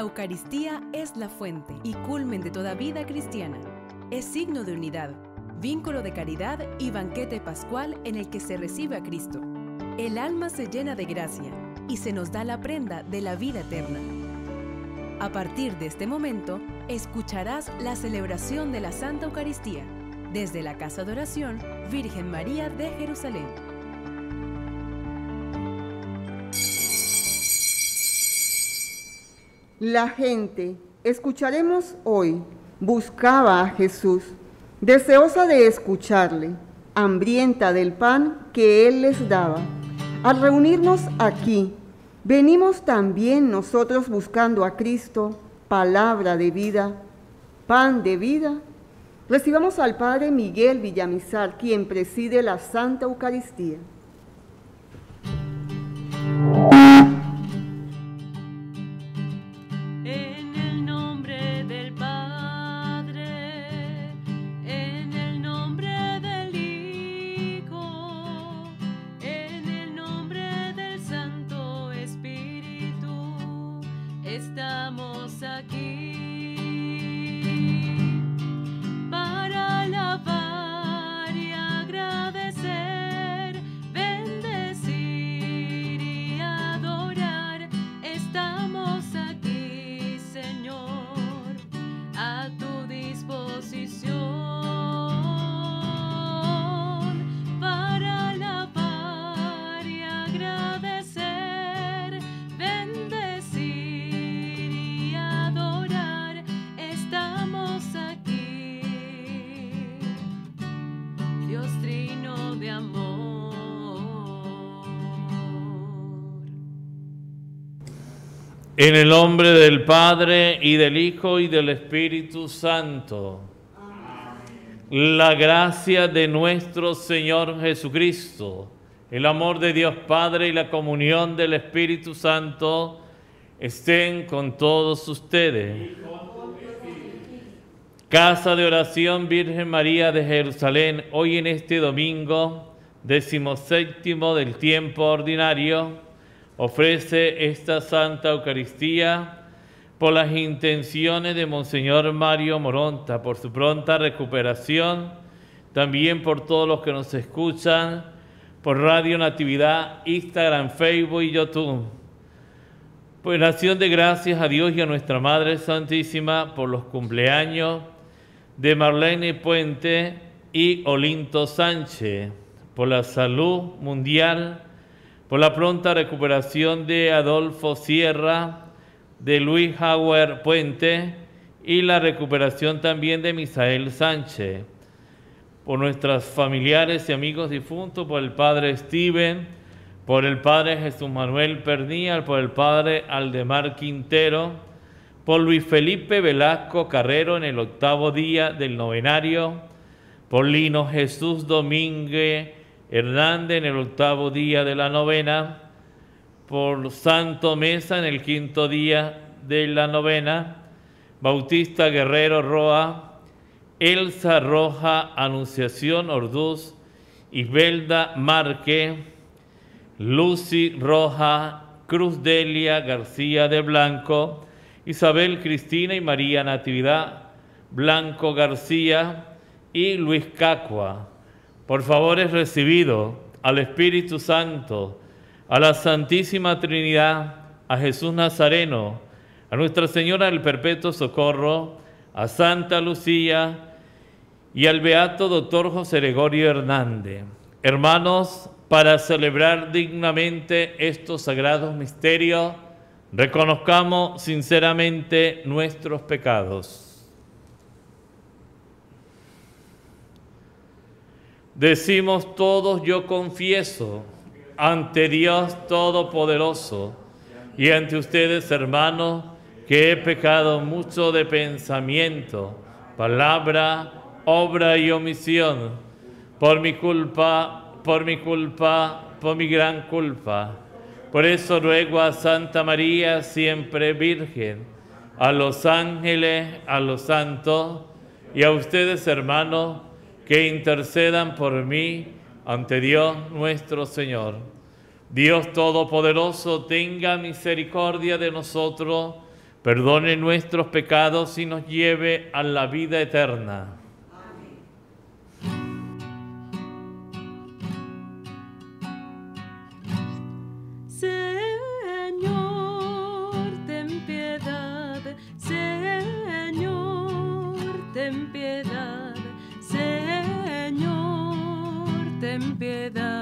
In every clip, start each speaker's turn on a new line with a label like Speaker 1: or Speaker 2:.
Speaker 1: La Eucaristía es la fuente y culmen de toda vida cristiana. Es signo de unidad, vínculo de caridad y banquete pascual en el que se recibe a Cristo. El alma se llena de gracia y se nos da la prenda de la vida eterna. A partir de este momento, escucharás la celebración de la Santa Eucaristía desde la Casa de Oración Virgen María de Jerusalén.
Speaker 2: La gente, escucharemos hoy, buscaba a Jesús, deseosa de escucharle, hambrienta del pan que Él les daba. Al reunirnos aquí, venimos también nosotros buscando a Cristo, palabra de vida, pan de vida. Recibamos al Padre Miguel Villamizar, quien preside la Santa Eucaristía.
Speaker 3: En el nombre del Padre y del Hijo y del Espíritu Santo. Amén. La gracia de nuestro Señor Jesucristo, el amor de Dios Padre y la comunión del Espíritu Santo estén con todos ustedes. Casa de Oración Virgen María de Jerusalén, hoy en este domingo, decimoséptimo del tiempo ordinario ofrece esta Santa Eucaristía por las intenciones de Monseñor Mario Moronta, por su pronta recuperación, también por todos los que nos escuchan por Radio Natividad, Instagram, Facebook y YouTube. Pues acción de gracias a Dios y a nuestra Madre Santísima por los cumpleaños de Marlene Puente y Olinto Sánchez, por la salud mundial por la pronta recuperación de Adolfo Sierra, de Luis Hauer Puente y la recuperación también de Misael Sánchez, por nuestros familiares y amigos difuntos, por el padre Steven, por el padre Jesús Manuel Pernial, por el padre Aldemar Quintero, por Luis Felipe Velasco Carrero en el octavo día del novenario, por Lino Jesús Domínguez Hernández en el octavo día de la novena, por Santo Mesa en el quinto día de la novena, Bautista Guerrero Roa, Elsa Roja Anunciación Orduz, Isbelda Marque, Lucy Roja, Cruz Delia García de Blanco, Isabel Cristina y María Natividad Blanco García y Luis Cacua por favor es recibido al Espíritu Santo, a la Santísima Trinidad, a Jesús Nazareno, a Nuestra Señora del Perpetuo Socorro, a Santa Lucía y al Beato Doctor José Gregorio Hernández. Hermanos, para celebrar dignamente estos sagrados misterios, reconozcamos sinceramente nuestros pecados. Decimos todos, yo confieso ante Dios Todopoderoso y ante ustedes, hermanos, que he pecado mucho de pensamiento, palabra, obra y omisión, por mi culpa, por mi culpa, por mi gran culpa. Por eso ruego a Santa María, siempre Virgen, a los ángeles, a los santos y a ustedes, hermanos, que intercedan por mí ante Dios nuestro Señor. Dios Todopoderoso tenga misericordia de nosotros, perdone nuestros pecados y nos lleve a la vida eterna. piedad.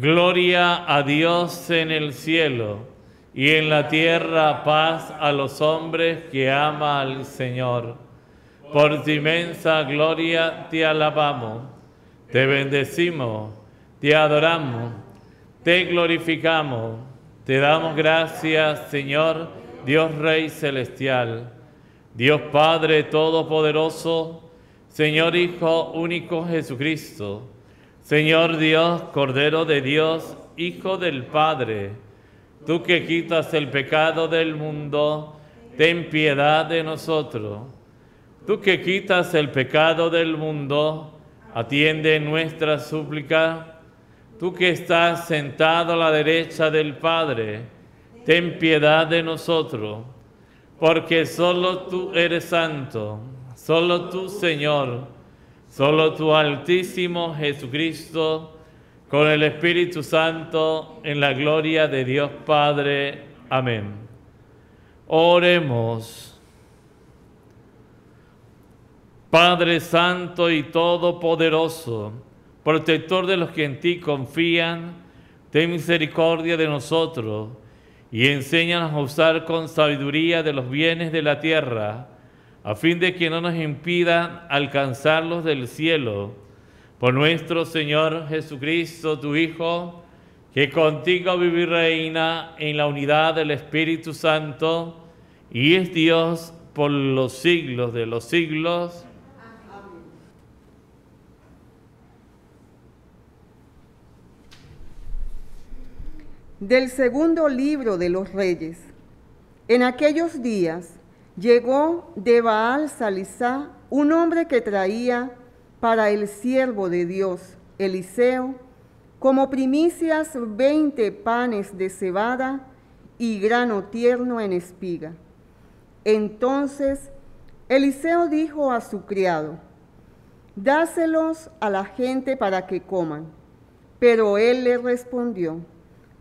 Speaker 3: Gloria a Dios en el cielo y en la tierra paz a los hombres que ama al Señor. Por tu inmensa gloria te alabamos, te bendecimos, te adoramos, te glorificamos, te damos gracias, Señor, Dios Rey Celestial, Dios Padre Todopoderoso, Señor Hijo único Jesucristo Señor Dios, Cordero de Dios, Hijo del Padre, tú que quitas el pecado del mundo, ten piedad de nosotros. Tú que quitas el pecado del mundo, atiende nuestra súplica. Tú que estás sentado a la derecha del Padre, ten piedad de nosotros, porque solo tú eres santo, solo tú, Señor, Solo tu Altísimo Jesucristo, con el Espíritu Santo, en la gloria de Dios Padre. Amén. Oremos. Padre Santo y Todopoderoso, protector de los que en ti confían, ten misericordia de nosotros y enséñanos a usar con sabiduría de los bienes de la tierra a fin de que no nos impida alcanzarlos del cielo. Por nuestro Señor Jesucristo, tu Hijo, que contigo vive y reina en la unidad del Espíritu Santo, y es Dios por los siglos de los
Speaker 2: siglos. Del segundo libro de los reyes. En aquellos días Llegó de Baal Salisá un hombre que traía para el siervo de Dios, Eliseo, como primicias veinte panes de cebada y grano tierno en espiga. Entonces Eliseo dijo a su criado, dáselos a la gente para que coman. Pero él le respondió,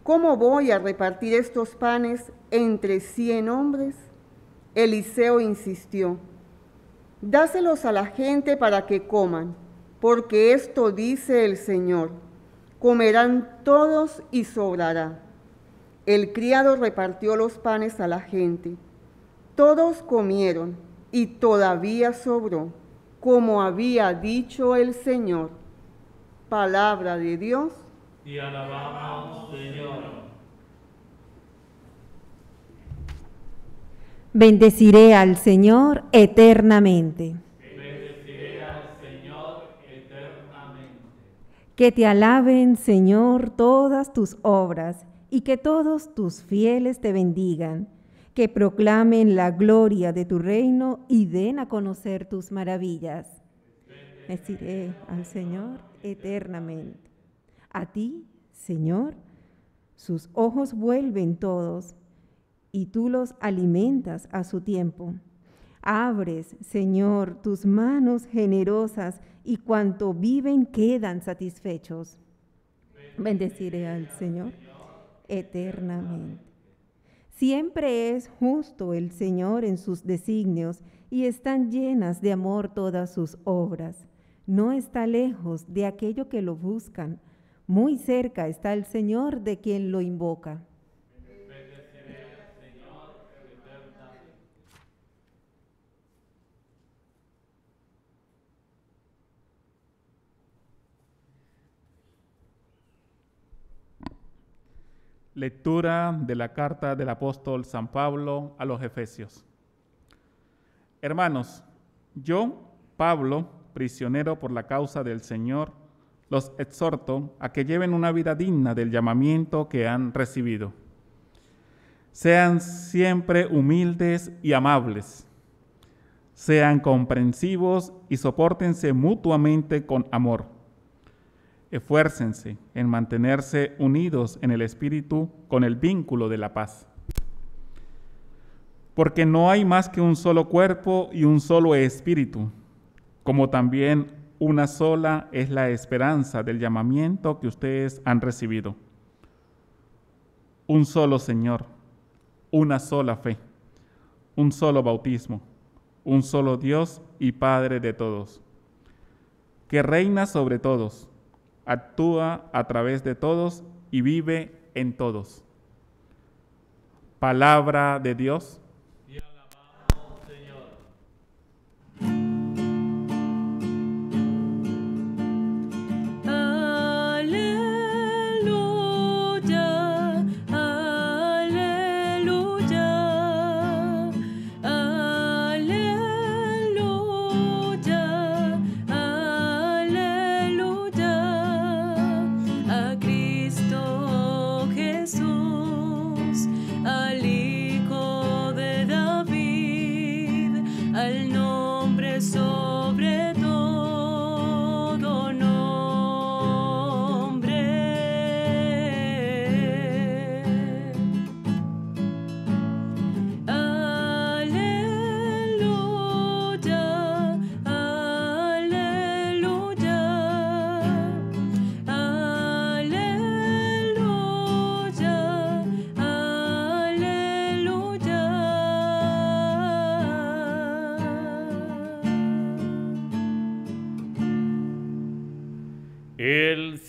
Speaker 2: ¿cómo voy a repartir estos panes entre cien hombres? Eliseo insistió, dáselos a la gente para que coman, porque esto dice el Señor, comerán todos y sobrará. El criado repartió los panes a la gente. Todos comieron y todavía sobró, como había dicho el Señor. Palabra de Dios. Y alabamos, Señor.
Speaker 4: Bendeciré al Señor eternamente. Que te alaben, Señor, todas tus obras y que todos tus fieles te bendigan. Que proclamen la gloria de tu reino y den a conocer tus maravillas. Bendeciré al Señor eternamente. A ti, Señor, sus ojos vuelven todos y tú los alimentas a su tiempo. Abres, Señor, tus manos generosas y cuanto viven quedan satisfechos. Bendeciré al Señor eternamente. Siempre es justo el Señor en sus designios y están llenas de amor todas sus obras. No está lejos de aquello que lo buscan. Muy cerca está el Señor de quien lo invoca.
Speaker 5: Lectura de la carta del apóstol San Pablo a los Efesios. Hermanos, yo, Pablo, prisionero por la causa del Señor, los exhorto a que lleven una vida digna del llamamiento que han recibido. Sean siempre humildes y amables. Sean comprensivos y soportense mutuamente con amor Esfuércense en mantenerse unidos en el espíritu con el vínculo de la paz. Porque no hay más que un solo cuerpo y un solo espíritu, como también una sola es la esperanza del llamamiento que ustedes han recibido. Un solo Señor, una sola fe, un solo bautismo, un solo Dios y Padre de todos, que reina sobre todos actúa a través de todos y vive en todos. Palabra de Dios.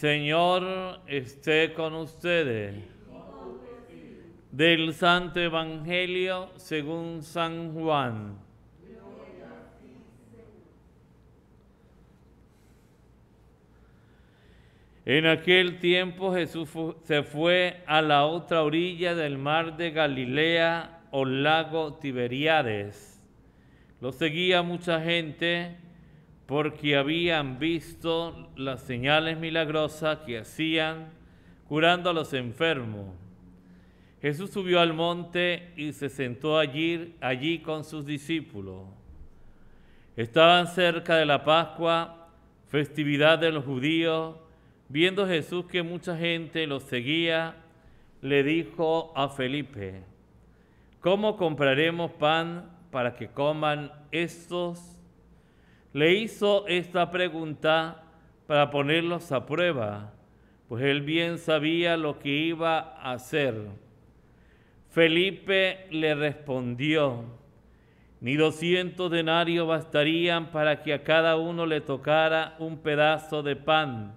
Speaker 3: Señor esté con ustedes. Del Santo Evangelio según San Juan. En aquel tiempo Jesús se fue a la otra orilla del mar de Galilea o lago Tiberiades. Lo seguía mucha gente porque habían visto las señales milagrosas que hacían curando a los enfermos. Jesús subió al monte y se sentó allí, allí con sus discípulos. Estaban cerca de la Pascua, festividad de los judíos, viendo Jesús que mucha gente los seguía, le dijo a Felipe, ¿cómo compraremos pan para que coman estos? le hizo esta pregunta para ponerlos a prueba, pues él bien sabía lo que iba a hacer. Felipe le respondió, ni doscientos denarios bastarían para que a cada uno le tocara un pedazo de pan.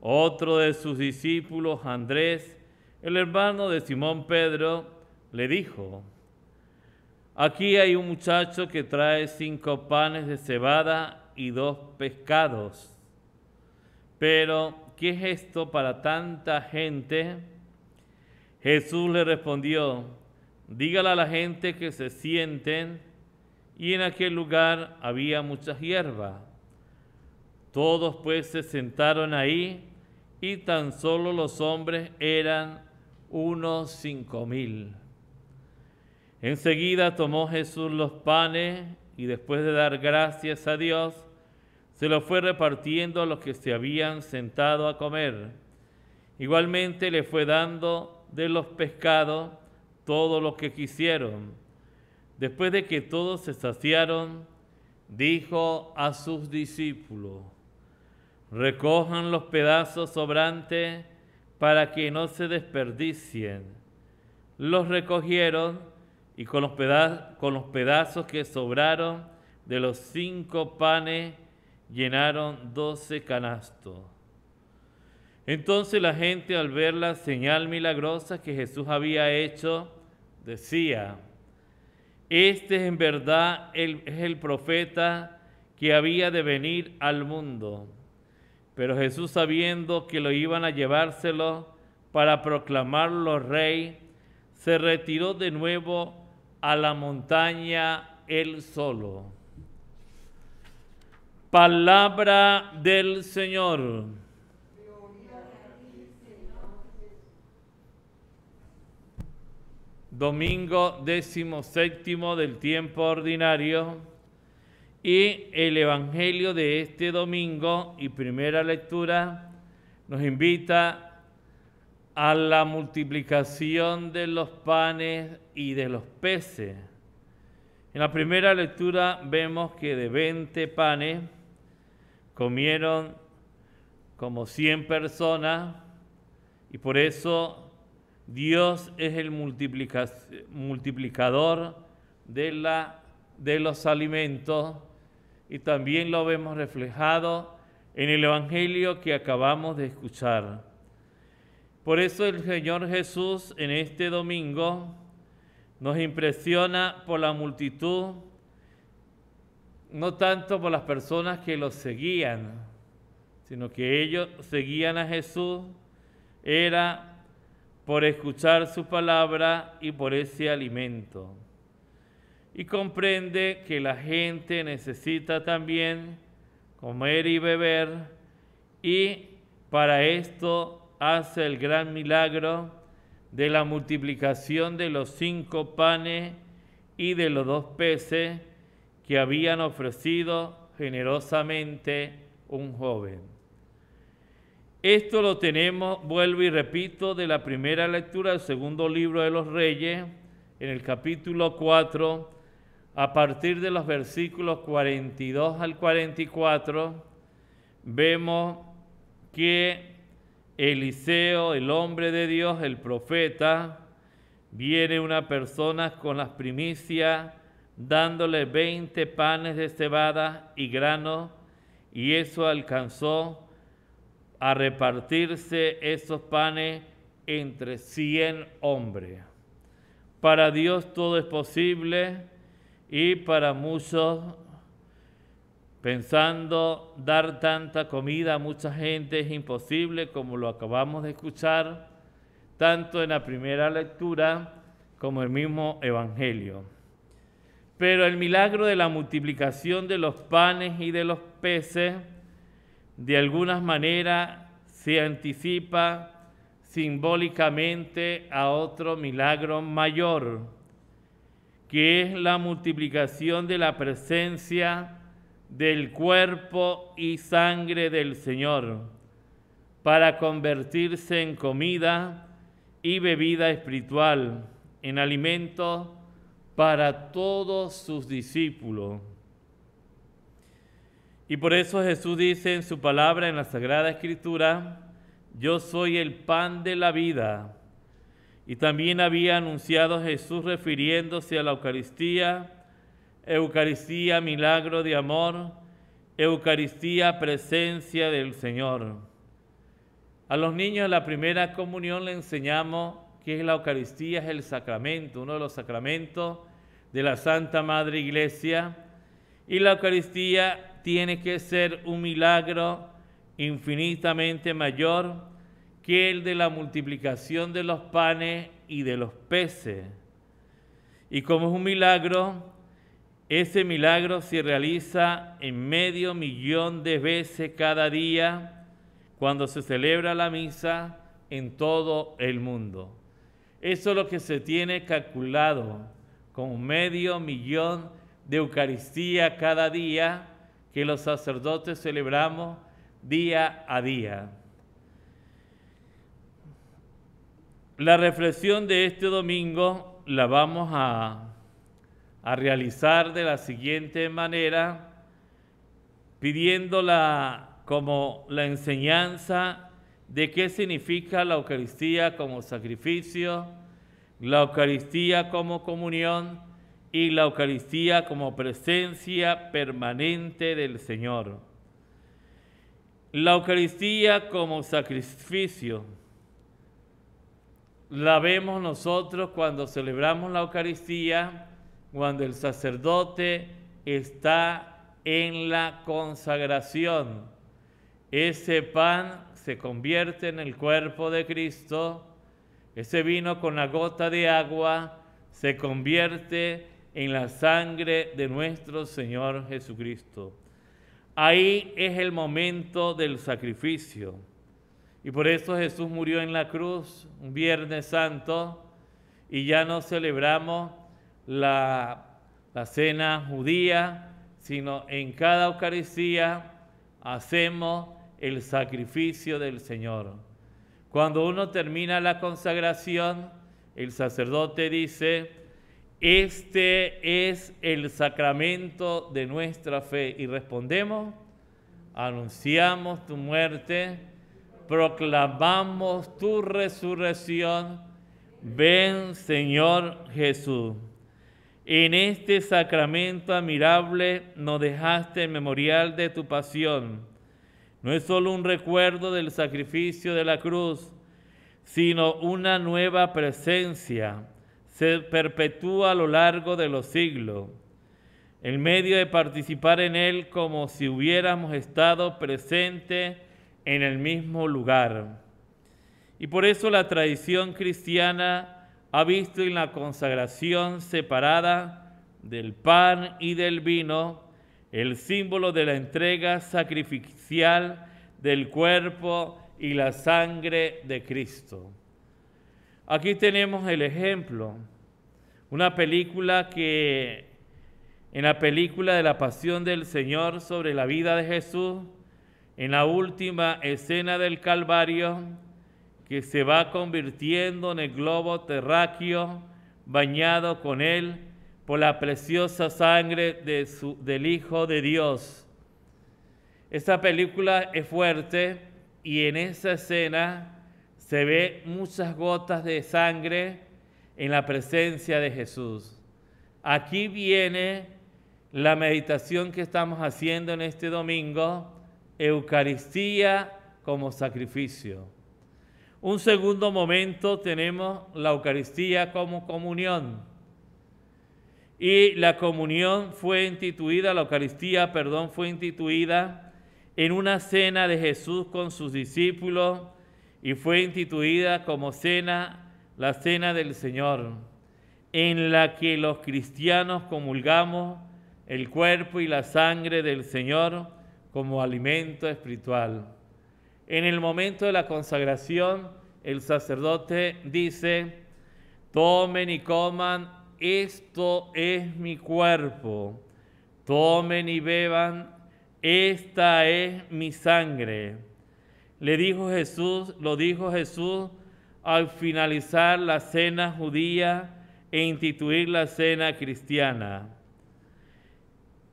Speaker 3: Otro de sus discípulos, Andrés, el hermano de Simón Pedro, le dijo, Aquí hay un muchacho que trae cinco panes de cebada y dos pescados. Pero, ¿qué es esto para tanta gente? Jesús le respondió, dígale a la gente que se sienten. Y en aquel lugar había mucha hierba. Todos pues se sentaron ahí y tan solo los hombres eran unos cinco mil. Enseguida tomó Jesús los panes y después de dar gracias a Dios, se los fue repartiendo a los que se habían sentado a comer. Igualmente le fue dando de los pescados todo lo que quisieron. Después de que todos se saciaron, dijo a sus discípulos, recojan los pedazos sobrantes para que no se desperdicien. Los recogieron y con los, pedazos, con los pedazos que sobraron de los cinco panes llenaron doce canastos. Entonces la gente al ver la señal milagrosa que Jesús había hecho, decía, este es en verdad es el profeta que había de venir al mundo. Pero Jesús sabiendo que lo iban a llevárselo para proclamarlo rey, se retiró de nuevo a la montaña él solo. Palabra del Señor. Domingo décimo séptimo del tiempo ordinario y el Evangelio de este domingo y primera lectura nos invita a la multiplicación de los panes y de los peces. En la primera lectura vemos que de 20 panes comieron como 100 personas y por eso Dios es el multiplicador de, de los alimentos y también lo vemos reflejado en el Evangelio que acabamos de escuchar. Por eso el Señor Jesús en este domingo nos impresiona por la multitud, no tanto por las personas que lo seguían, sino que ellos seguían a Jesús, era por escuchar su palabra y por ese alimento. Y comprende que la gente necesita también comer y beber y para esto hace el gran milagro de la multiplicación de los cinco panes y de los dos peces que habían ofrecido generosamente un joven. Esto lo tenemos, vuelvo y repito, de la primera lectura del segundo libro de los Reyes, en el capítulo 4, a partir de los versículos 42 al 44, vemos que Eliseo, el hombre de Dios, el profeta, viene una persona con las primicias, dándole 20 panes de cebada y grano, y eso alcanzó a repartirse esos panes entre 100 hombres. Para Dios todo es posible y para muchos Pensando dar tanta comida a mucha gente es imposible, como lo acabamos de escuchar, tanto en la primera lectura como en el mismo Evangelio. Pero el milagro de la multiplicación de los panes y de los peces, de alguna manera, se anticipa simbólicamente a otro milagro mayor, que es la multiplicación de la presencia del cuerpo y sangre del Señor, para convertirse en comida y bebida espiritual, en alimento para todos sus discípulos. Y por eso Jesús dice en su palabra, en la Sagrada Escritura, yo soy el pan de la vida. Y también había anunciado Jesús refiriéndose a la Eucaristía, Eucaristía, milagro de amor, Eucaristía, presencia del Señor. A los niños de la primera comunión le enseñamos que es la Eucaristía, es el sacramento, uno de los sacramentos de la Santa Madre Iglesia. Y la Eucaristía tiene que ser un milagro infinitamente mayor que el de la multiplicación de los panes y de los peces. Y como es un milagro, ese milagro se realiza en medio millón de veces cada día cuando se celebra la misa en todo el mundo. Eso es lo que se tiene calculado con medio millón de Eucaristía cada día que los sacerdotes celebramos día a día. La reflexión de este domingo la vamos a a realizar de la siguiente manera, pidiéndola como la enseñanza de qué significa la Eucaristía como sacrificio, la Eucaristía como comunión y la Eucaristía como presencia permanente del Señor. La Eucaristía como sacrificio la vemos nosotros cuando celebramos la Eucaristía cuando el sacerdote está en la consagración. Ese pan se convierte en el cuerpo de Cristo, ese vino con la gota de agua se convierte en la sangre de nuestro Señor Jesucristo. Ahí es el momento del sacrificio. Y por eso Jesús murió en la cruz un Viernes Santo y ya no celebramos la, cena judía, sino en cada Eucaristía hacemos el sacrificio del Señor. Cuando uno termina la consagración, el sacerdote dice, este es el sacramento de nuestra fe. Y respondemos, anunciamos tu muerte, proclamamos tu resurrección. Ven Señor Jesús. En este sacramento admirable nos dejaste el memorial de tu pasión. No es solo un recuerdo del sacrificio de la cruz, sino una nueva presencia. Se perpetúa a lo largo de los siglos. El medio de participar en él como si hubiéramos estado presente en el mismo lugar. Y por eso la tradición cristiana ha visto en la consagración separada del pan y del vino el símbolo de la entrega sacrificial del cuerpo y la sangre de Cristo. Aquí tenemos el ejemplo, una película que en la película de la pasión del Señor sobre la vida de Jesús, en la última escena del Calvario, que se va convirtiendo en el globo terráqueo bañado con él por la preciosa sangre del Hijo de Dios. Esta película es fuerte y en esa escena se ve muchas gotas de sangre en la presencia de Jesús. Aquí viene la meditación que estamos haciendo en este domingo, Eucaristía como sacrificio. Un segundo momento tenemos la Eucaristía como comunión. Y la comunión fue instituida, la Eucaristía, perdón, fue instituida en una cena de Jesús con sus discípulos y fue instituida como cena, la cena del Señor, en la que los cristianos comulgamos el cuerpo y la sangre del Señor como alimento espiritual. En el momento de la consagración, el sacerdote dice, tomen y coman, esto es mi cuerpo, tomen y beban, esta es mi sangre. Le dijo Jesús, lo dijo Jesús al finalizar la cena judía e instituir la cena cristiana.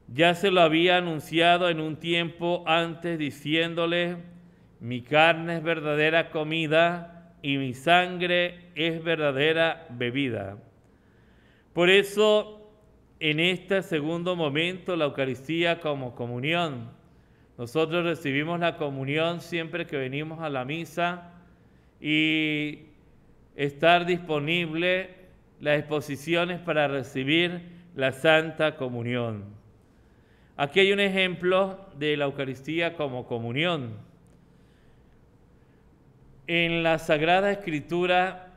Speaker 3: Ya se lo había anunciado en un tiempo antes diciéndole, mi carne es verdadera comida y mi sangre es verdadera bebida. Por eso, en este segundo momento, la Eucaristía como comunión. Nosotros recibimos la comunión siempre que venimos a la misa y estar disponible las exposiciones para recibir la Santa Comunión. Aquí hay un ejemplo de la Eucaristía como comunión. En la Sagrada Escritura,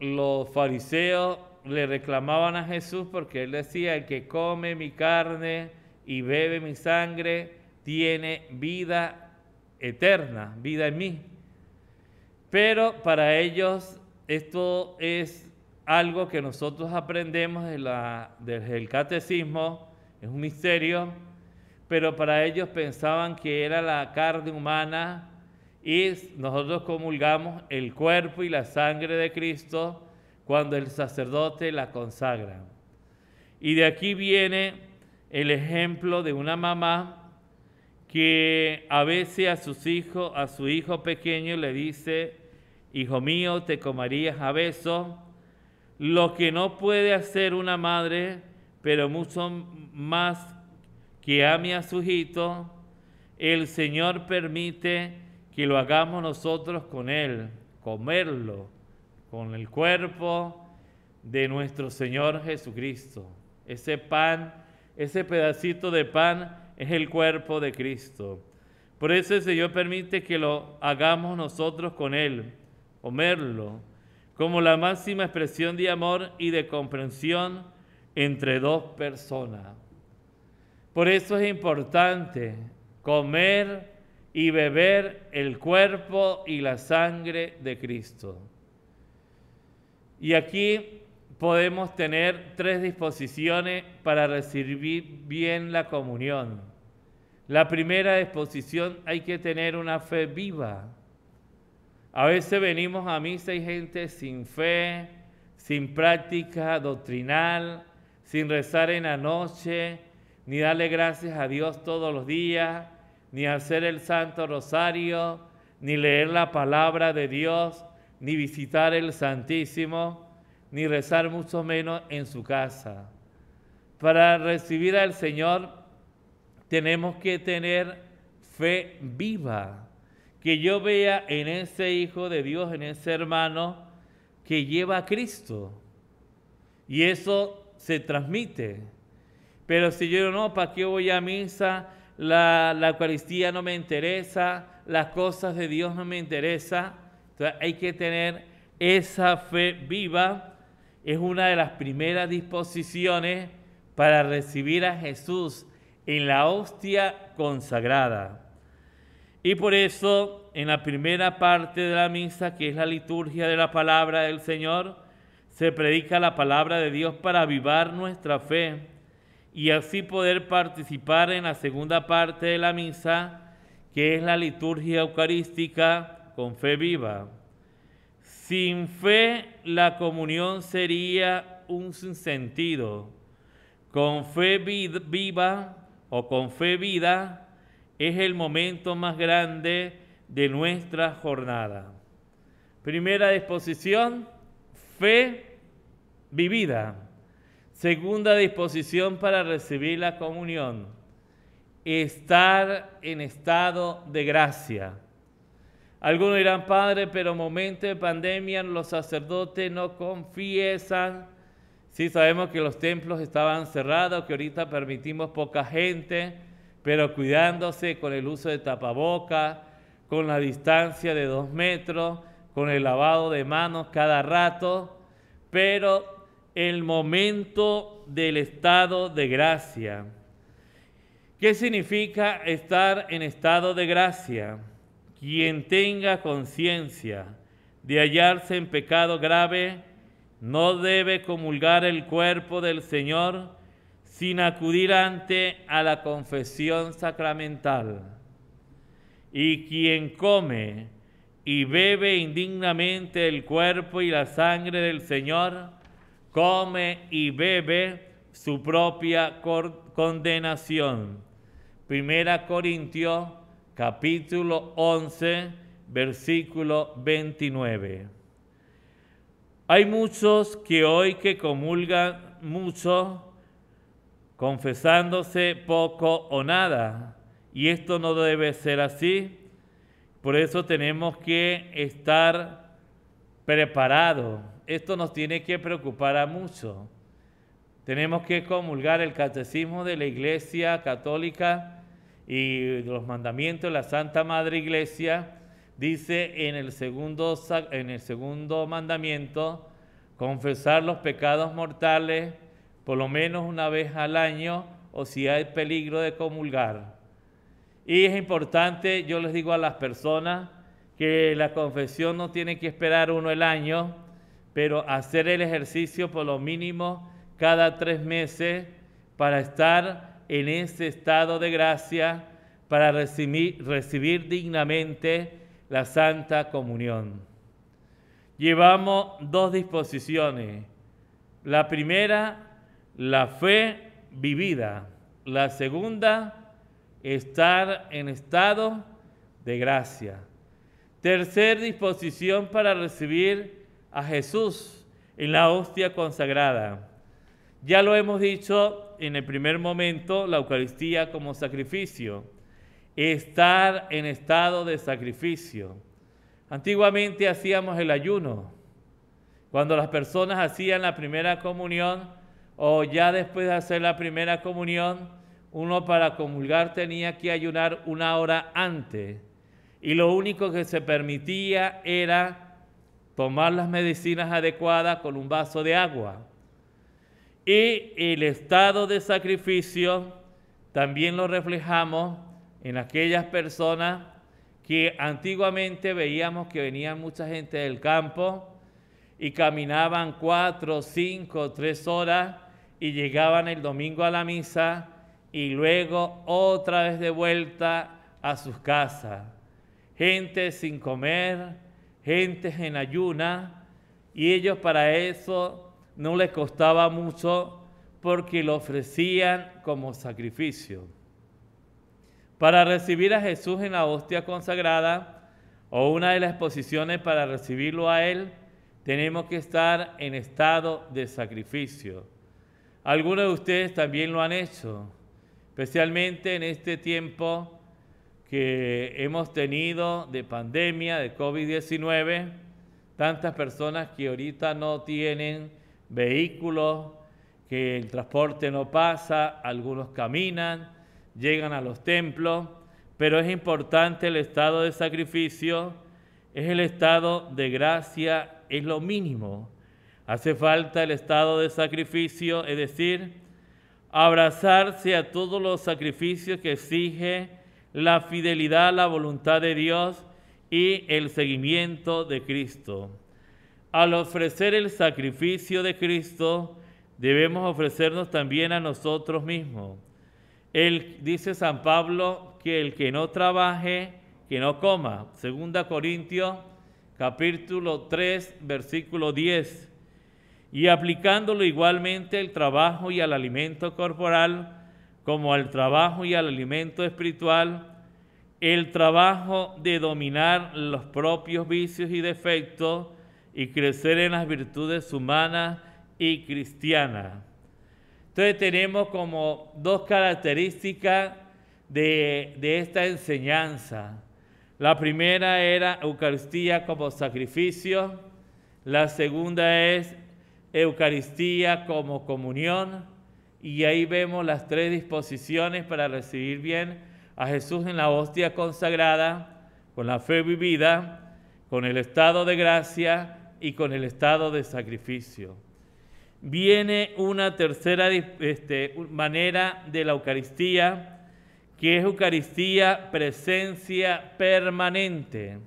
Speaker 3: los fariseos le reclamaban a Jesús porque él decía, el que come mi carne y bebe mi sangre, tiene vida eterna, vida en mí. Pero para ellos esto es algo que nosotros aprendemos de la, del catecismo, es un misterio, pero para ellos pensaban que era la carne humana y nosotros comulgamos el cuerpo y la sangre de Cristo cuando el sacerdote la consagra. Y de aquí viene el ejemplo de una mamá que a veces a sus hijos, a su hijo pequeño le dice, hijo mío, te comerías a beso lo que no puede hacer una madre, pero mucho más que ame a su hijito, el Señor permite que lo hagamos nosotros con Él, comerlo con el cuerpo de nuestro Señor Jesucristo. Ese pan, ese pedacito de pan es el cuerpo de Cristo. Por eso el Señor permite que lo hagamos nosotros con Él, comerlo, como la máxima expresión de amor y de comprensión entre dos personas. Por eso es importante comer y beber el cuerpo y la sangre de Cristo. Y aquí podemos tener tres disposiciones para recibir bien la comunión. La primera disposición hay que tener una fe viva. A veces venimos a misa y gente sin fe, sin práctica doctrinal, sin rezar en la noche, ni darle gracias a Dios todos los días ni hacer el Santo Rosario, ni leer la palabra de Dios, ni visitar el Santísimo, ni rezar mucho menos en su casa. Para recibir al Señor tenemos que tener fe viva, que yo vea en ese Hijo de Dios, en ese hermano que lleva a Cristo. Y eso se transmite. Pero si yo no, ¿para qué voy a misa? la, la Eucaristía no me interesa, las cosas de Dios no me interesa. Entonces hay que tener esa fe viva. Es una de las primeras disposiciones para recibir a Jesús en la hostia consagrada. Y por eso, en la primera parte de la misa, que es la liturgia de la palabra del Señor, se predica la palabra de Dios para avivar nuestra fe y así poder participar en la segunda parte de la misa, que es la liturgia eucarística con fe viva. Sin fe la comunión sería un sinsentido. Con fe viva o con fe vida es el momento más grande de nuestra jornada. Primera disposición, fe vivida. Segunda disposición para recibir la comunión, estar en estado de gracia. Algunos dirán, Padre, pero momento de pandemia los sacerdotes no confiesan. Sí, sabemos que los templos estaban cerrados, que ahorita permitimos poca gente, pero cuidándose con el uso de tapaboca, con la distancia de dos metros, con el lavado de manos cada rato, pero el momento del estado de gracia. ¿Qué significa estar en estado de gracia? Quien tenga conciencia de hallarse en pecado grave, no debe comulgar el cuerpo del Señor sin acudir ante a la confesión sacramental. Y quien come y bebe indignamente el cuerpo y la sangre del Señor, come y bebe su propia condenación. Primera Corintios capítulo 11, versículo 29. Hay muchos que hoy que comulgan mucho, confesándose poco o nada, y esto no debe ser así. Por eso tenemos que estar preparados esto nos tiene que preocupar a muchos. Tenemos que comulgar el catecismo de la Iglesia Católica y los mandamientos de la Santa Madre Iglesia. Dice en el segundo, en el segundo mandamiento, confesar los pecados mortales por lo menos una vez al año o si hay peligro de comulgar. Y es importante, yo les digo a las personas, que la confesión no tiene que esperar uno el año, pero hacer el ejercicio por lo mínimo cada tres meses para estar en ese estado de gracia, para recibir, recibir dignamente la Santa Comunión. Llevamos dos disposiciones. La primera, la fe vivida. La segunda, estar en estado de gracia. Tercer disposición para recibir a Jesús en la hostia consagrada. Ya lo hemos dicho en el primer momento, la Eucaristía como sacrificio, estar en estado de sacrificio. Antiguamente hacíamos el ayuno. Cuando las personas hacían la primera comunión o ya después de hacer la primera comunión, uno para comulgar tenía que ayunar una hora antes. Y lo único que se permitía era tomar las medicinas adecuadas con un vaso de agua. Y el estado de sacrificio también lo reflejamos en aquellas personas que antiguamente veíamos que venían mucha gente del campo y caminaban cuatro, cinco, tres horas y llegaban el domingo a la misa y luego otra vez de vuelta a sus casas. Gente sin comer, gentes en ayuna, y ellos para eso no les costaba mucho porque lo ofrecían como sacrificio. Para recibir a Jesús en la hostia consagrada o una de las posiciones para recibirlo a Él, tenemos que estar en estado de sacrificio. Algunos de ustedes también lo han hecho, especialmente en este tiempo que hemos tenido de pandemia, de COVID-19, tantas personas que ahorita no tienen vehículos, que el transporte no pasa, algunos caminan, llegan a los templos, pero es importante el estado de sacrificio, es el estado de gracia, es lo mínimo. Hace falta el estado de sacrificio, es decir, abrazarse a todos los sacrificios que exige la fidelidad a la voluntad de Dios y el seguimiento de Cristo. Al ofrecer el sacrificio de Cristo, debemos ofrecernos también a nosotros mismos. Él, dice San Pablo que el que no trabaje, que no coma. Segunda Corintios capítulo 3, versículo 10. Y aplicándolo igualmente al trabajo y al alimento corporal, como al trabajo y al alimento espiritual, el trabajo de dominar los propios vicios y defectos y crecer en las virtudes humanas y cristianas. Entonces tenemos como dos características de, de esta enseñanza. La primera era Eucaristía como sacrificio, la segunda es Eucaristía como comunión, y ahí vemos las tres disposiciones para recibir bien a Jesús en la hostia consagrada, con la fe vivida, con el estado de gracia y con el estado de sacrificio. Viene una tercera este, manera de la Eucaristía, que es Eucaristía presencia permanente.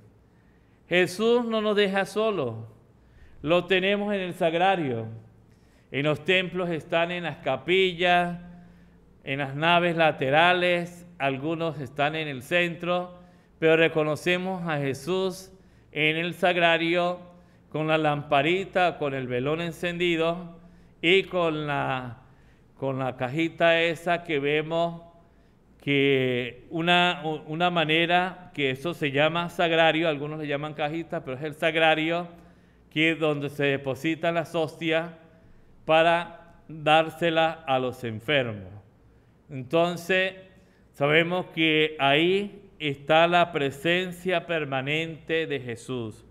Speaker 3: Jesús no nos deja solo. lo tenemos en el sagrario en los templos están en las capillas, en las naves laterales, algunos están en el centro, pero reconocemos a Jesús en el sagrario con la lamparita, con el velón encendido y con la, con la cajita esa que vemos que una, una manera que eso se llama sagrario, algunos le llaman cajita, pero es el sagrario, que es donde se depositan las hostias para dársela a los enfermos. Entonces, sabemos que ahí está la presencia permanente de Jesús.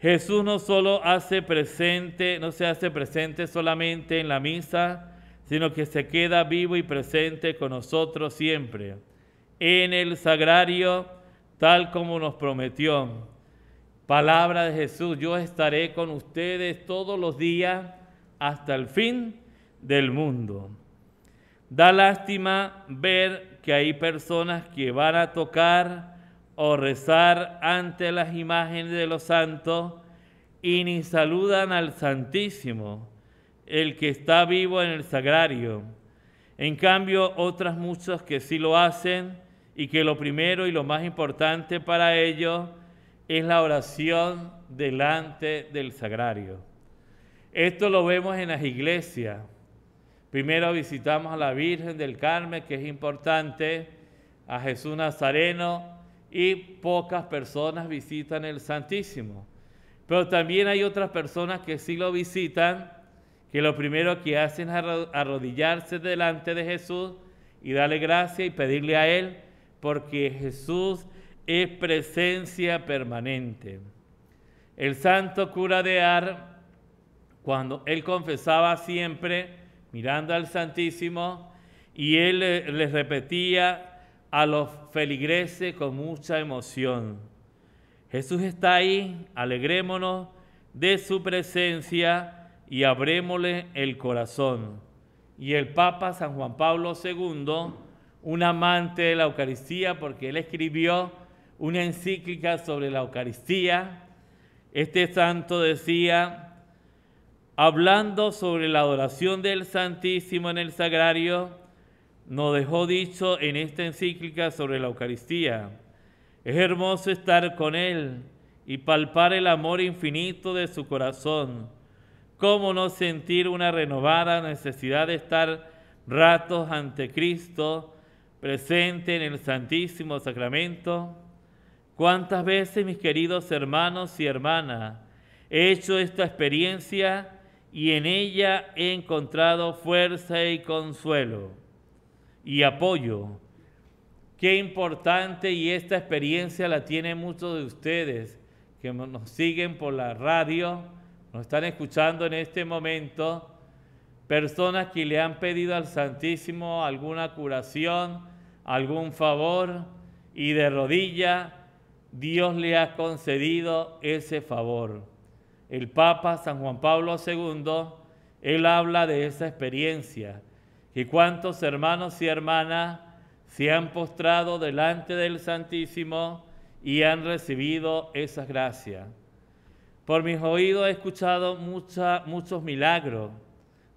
Speaker 3: Jesús no solo hace presente, no se hace presente solamente en la misa, sino que se queda vivo y presente con nosotros siempre, en el sagrario, tal como nos prometió. Palabra de Jesús, yo estaré con ustedes todos los días hasta el fin del mundo. Da lástima ver que hay personas que van a tocar o rezar ante las imágenes de los santos y ni saludan al Santísimo, el que está vivo en el sagrario. En cambio, otras muchas que sí lo hacen y que lo primero y lo más importante para ellos es la oración delante del sagrario. Esto lo vemos en las iglesias. Primero visitamos a la Virgen del Carmen, que es importante, a Jesús Nazareno, y pocas personas visitan el Santísimo. Pero también hay otras personas que sí lo visitan, que lo primero que hacen es arrodillarse delante de Jesús y darle gracia y pedirle a Él, porque Jesús es presencia permanente. El santo cura de Ar cuando él confesaba siempre mirando al Santísimo y él les repetía a los feligreses con mucha emoción, Jesús está ahí, alegrémonos de su presencia y abrémosle el corazón. Y el Papa San Juan Pablo II, un amante de la Eucaristía, porque él escribió una encíclica sobre la Eucaristía, este santo decía, hablando sobre la adoración del Santísimo en el Sagrario, nos dejó dicho en esta encíclica sobre la Eucaristía. Es hermoso estar con Él y palpar el amor infinito de su corazón. ¿Cómo no sentir una renovada necesidad de estar ratos ante Cristo, presente en el Santísimo Sacramento? ¿Cuántas veces, mis queridos hermanos y hermanas, he hecho esta experiencia? y en ella he encontrado fuerza y consuelo y apoyo. Qué importante y esta experiencia la tienen muchos de ustedes que nos siguen por la radio, nos están escuchando en este momento, personas que le han pedido al Santísimo alguna curación, algún favor y de rodilla Dios le ha concedido ese favor el Papa San Juan Pablo II, él habla de esa experiencia, que cuántos hermanos y hermanas se han postrado delante del Santísimo y han recibido esas gracias. Por mis oídos he escuchado muchos milagros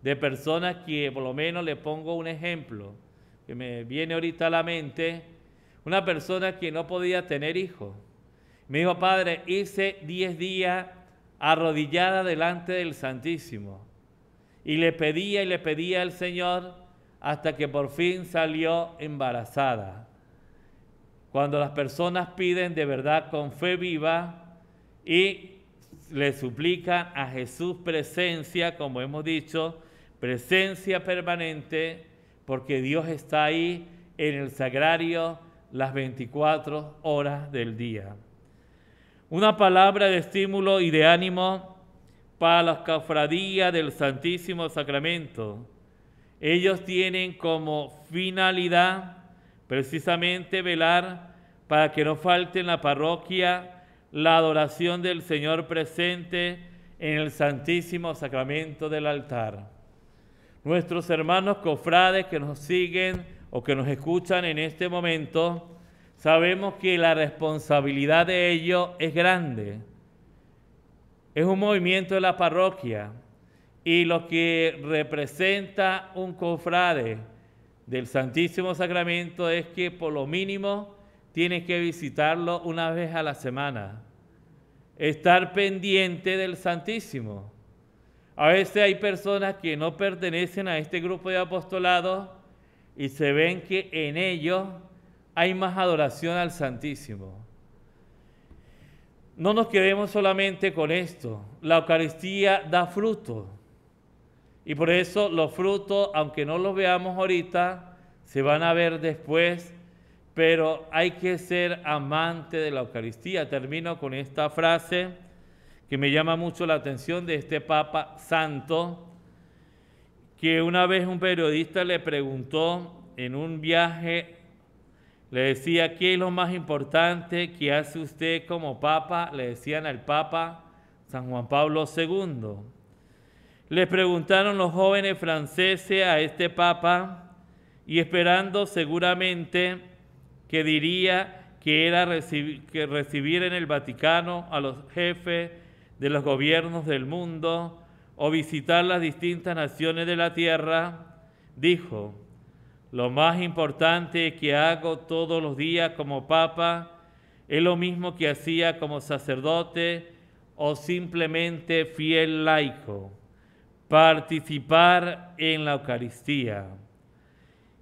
Speaker 3: de personas que, por lo menos le pongo un ejemplo, que me viene ahorita a la mente, una persona que no podía tener hijos. Me dijo, padre, hice 10 días arrodillada delante del Santísimo. Y le pedía y le pedía al Señor hasta que por fin salió embarazada. Cuando las personas piden de verdad con fe viva y le suplican a Jesús presencia, como hemos dicho, presencia permanente, porque Dios está ahí en el sagrario las 24 horas del día. Una palabra de estímulo y de ánimo para la cofradía del Santísimo Sacramento. Ellos tienen como finalidad precisamente velar para que no falte en la parroquia la adoración del Señor presente en el Santísimo Sacramento del altar. Nuestros hermanos cofrades que nos siguen o que nos escuchan en este momento, sabemos que la responsabilidad de ellos es grande. Es un movimiento de la parroquia y lo que representa un cofrade del Santísimo Sacramento es que por lo mínimo tiene que visitarlo una vez a la semana, estar pendiente del Santísimo. A veces hay personas que no pertenecen a este grupo de apostolados y se ven que en ellos hay más adoración al Santísimo. No nos quedemos solamente con esto. La Eucaristía da fruto. Y por eso los frutos, aunque no los veamos ahorita, se van a ver después. Pero hay que ser amante de la Eucaristía. Termino con esta frase que me llama mucho la atención de este Papa Santo, que una vez un periodista le preguntó en un viaje le decía, ¿qué es lo más importante que hace usted como papa? Le decían al papa San Juan Pablo II. Le preguntaron los jóvenes franceses a este papa y esperando seguramente que diría que era que recibir en el Vaticano a los jefes de los gobiernos del mundo o visitar las distintas naciones de la tierra, dijo, lo más importante que hago todos los días como papa es lo mismo que hacía como sacerdote o simplemente fiel laico, participar en la Eucaristía.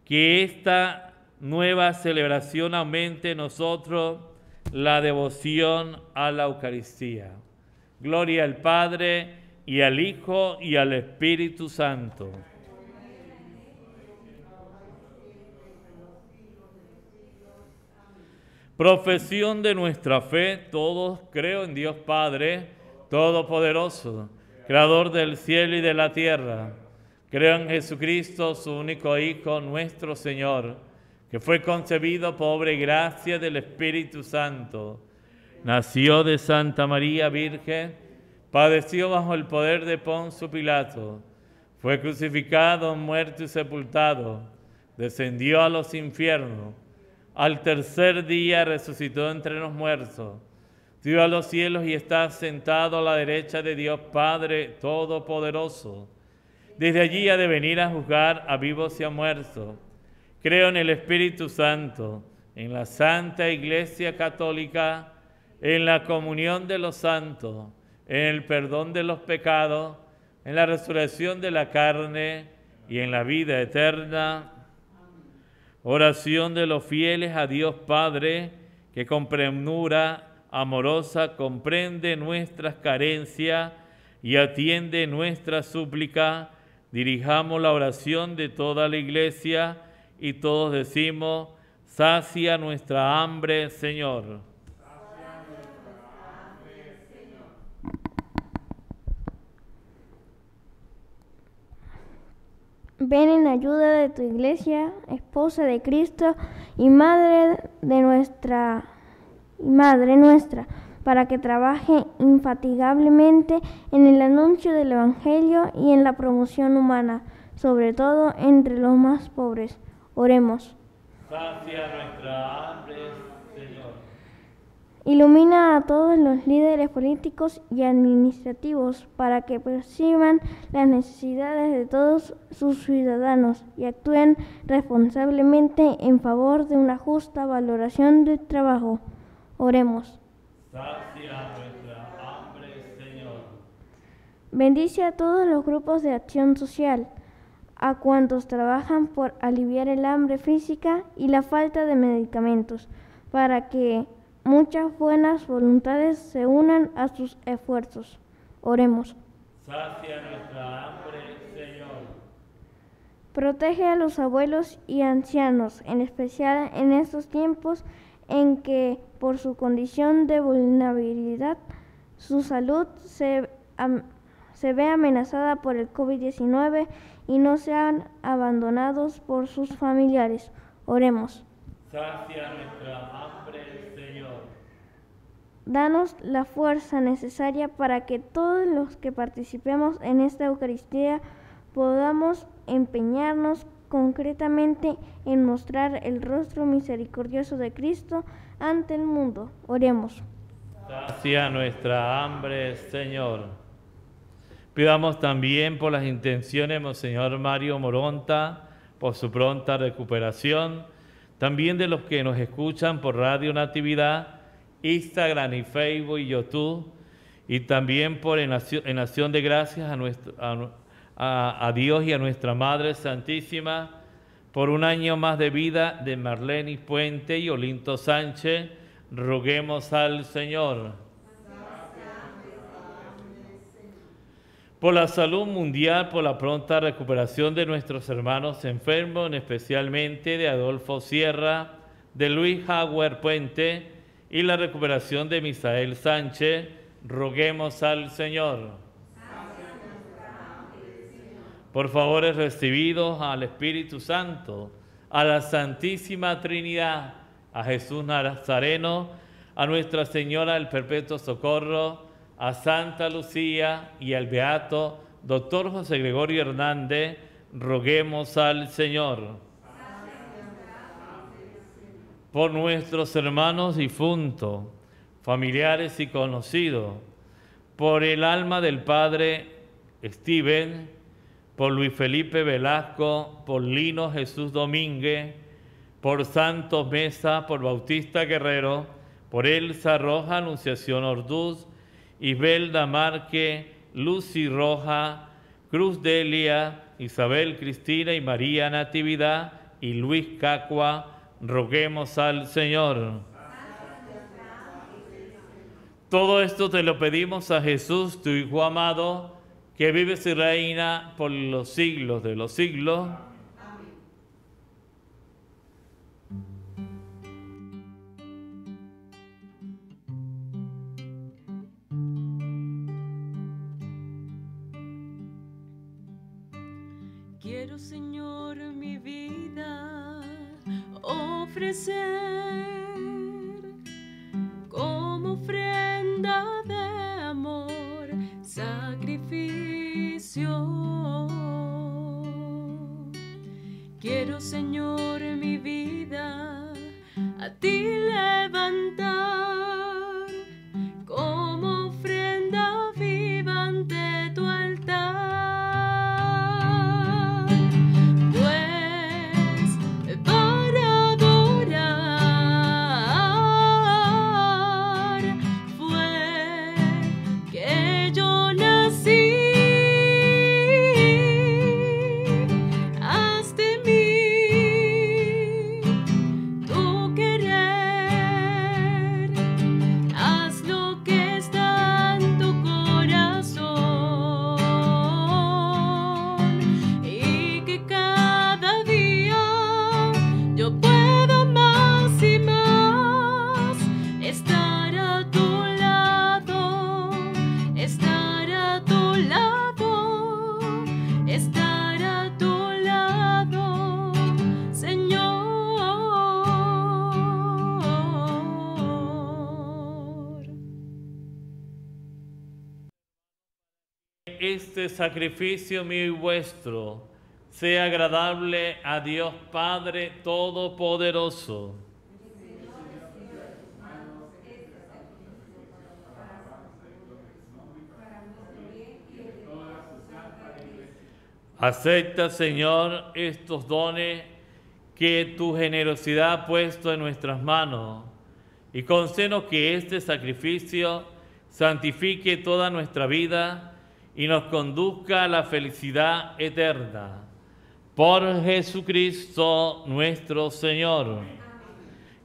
Speaker 3: Que esta nueva celebración aumente en nosotros la devoción a la Eucaristía. Gloria al Padre y al Hijo y al Espíritu Santo. Profesión de nuestra fe, todos creo en Dios Padre, Todopoderoso, Creador del cielo y de la tierra. Creo en Jesucristo, su único Hijo, nuestro Señor, que fue concebido por y gracia del Espíritu Santo. Nació de Santa María Virgen, padeció bajo el poder de Poncio Pilato, fue crucificado, muerto y sepultado, descendió a los infiernos al tercer día resucitó entre los muertos, dio a los cielos y está sentado a la derecha de Dios Padre Todopoderoso. Desde allí ha de venir a juzgar a vivos y a muertos. Creo en el Espíritu Santo, en la Santa Iglesia Católica, en la comunión de los santos, en el perdón de los pecados, en la resurrección de la carne y en la vida eterna. Oración de los fieles a Dios Padre, que con premura amorosa comprende nuestras carencias y atiende nuestra súplica. Dirijamos la oración de toda la iglesia y todos decimos, sacia nuestra hambre, Señor.
Speaker 6: Ven en ayuda de tu iglesia, esposa de Cristo y madre de nuestra madre nuestra, para que trabaje infatigablemente en el anuncio del evangelio y en la promoción humana, sobre todo entre los más pobres. Oremos.
Speaker 3: nuestra
Speaker 6: Ilumina a todos los líderes políticos y administrativos para que perciban las necesidades de todos sus ciudadanos y actúen responsablemente en favor de una justa valoración del trabajo. Oremos.
Speaker 3: Sacia nuestra
Speaker 5: hambre, Señor.
Speaker 6: Bendice a todos los grupos de acción social, a cuantos trabajan por aliviar el hambre física y la falta de medicamentos, para que muchas buenas voluntades se unan a sus esfuerzos. Oremos.
Speaker 3: Sacia nuestra hambre, Señor.
Speaker 6: Protege a los abuelos y ancianos, en especial en estos tiempos en que, por su condición de vulnerabilidad, su salud se, se ve amenazada por el COVID-19 y no sean abandonados por sus familiares. Oremos.
Speaker 3: Sacia nuestra
Speaker 6: Danos la fuerza necesaria para que todos los que participemos en esta Eucaristía podamos empeñarnos concretamente en mostrar el rostro misericordioso de Cristo ante el mundo. Oremos.
Speaker 1: Hacia
Speaker 3: nuestra hambre, Señor. Pidamos también por las intenciones de Monseñor Mario Moronta, por su pronta recuperación, también de los que nos escuchan por Radio Natividad Instagram y Facebook y YouTube. Y también por en acción, de gracias a, nuestro, Dios y a nuestra Madre Santísima por un año más de vida de Marlene Puente y Olinto Sánchez. Roguemos al Señor. por la salud mundial, por la pronta recuperación de nuestros hermanos enfermos, especialmente de Adolfo Sierra, de Luis Jaguar Puente, y la recuperación de Misael Sánchez, roguemos al Señor. Por favores recibidos al Espíritu Santo, a la Santísima Trinidad, a Jesús Nazareno, a Nuestra Señora del Perpetuo Socorro, a Santa Lucía y al Beato Doctor José Gregorio Hernández, roguemos al Señor por nuestros hermanos difuntos, familiares y conocidos, por el alma del Padre Steven, por Luis Felipe Velasco, por Lino Jesús Domínguez, por Santos Mesa, por Bautista Guerrero, por Elsa Roja, Anunciación Orduz, Isbel Marque, Lucy Roja, Cruz Delia, Isabel Cristina y María Natividad y Luis Cacua, roguemos al Señor. Todo esto te lo pedimos a Jesús, tu Hijo amado, que vives y reina por los siglos de los siglos.
Speaker 1: como ofrenda de amor, sacrificio. Quiero, Señor, mi vida a ti levantar como ofrenda vivante.
Speaker 3: sacrificio mío y vuestro sea agradable a Dios Padre Todopoderoso. Acepta, Señor, estos dones que tu generosidad ha puesto en nuestras manos y conceno que este sacrificio santifique toda nuestra vida y nos conduzca a la felicidad eterna. Por Jesucristo nuestro Señor.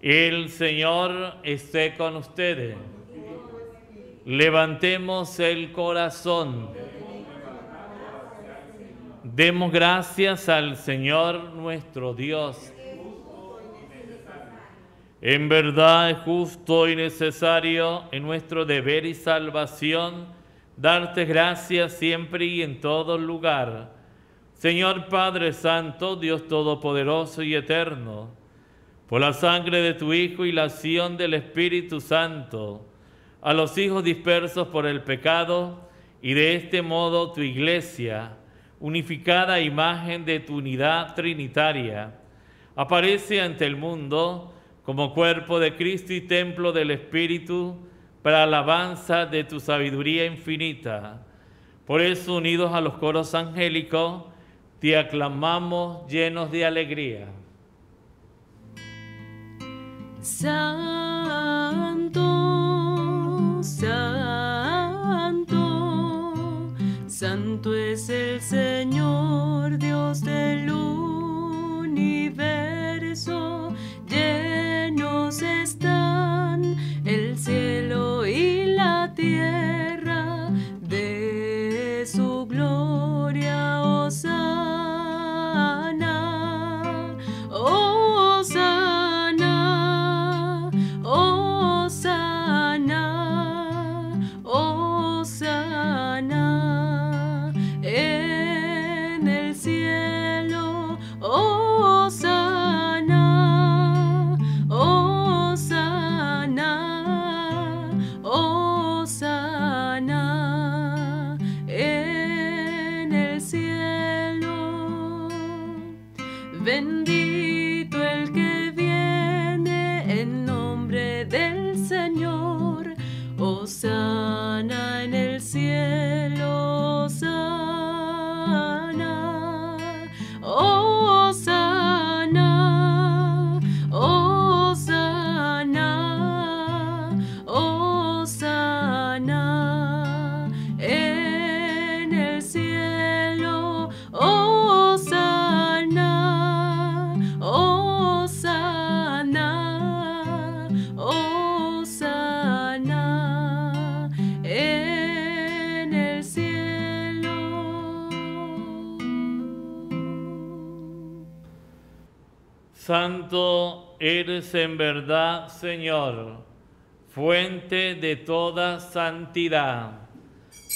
Speaker 3: El Señor esté con ustedes. Levantemos el corazón. Demos gracias al Señor nuestro Dios. En verdad es justo y necesario en nuestro deber y salvación darte gracias siempre y en todo lugar. Señor Padre Santo, Dios Todopoderoso y Eterno, por la sangre de tu Hijo y la acción del Espíritu Santo, a los hijos dispersos por el pecado y de este modo tu iglesia, unificada imagen de tu unidad trinitaria, aparece ante el mundo como cuerpo de Cristo y templo del Espíritu para alabanza de tu sabiduría infinita. Por eso, unidos a los coros angélicos, te aclamamos llenos de alegría.
Speaker 1: Santo, santo, santo es el Señor Dios de
Speaker 3: Santo eres en verdad, Señor, fuente de toda santidad.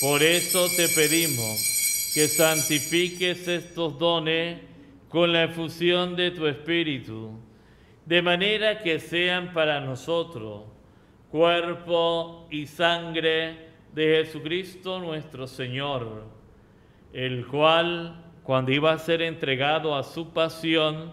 Speaker 3: Por eso te pedimos que santifiques estos dones con la efusión de tu Espíritu, de manera que sean para nosotros cuerpo y sangre de Jesucristo nuestro Señor, el cual, cuando iba a ser entregado a su pasión,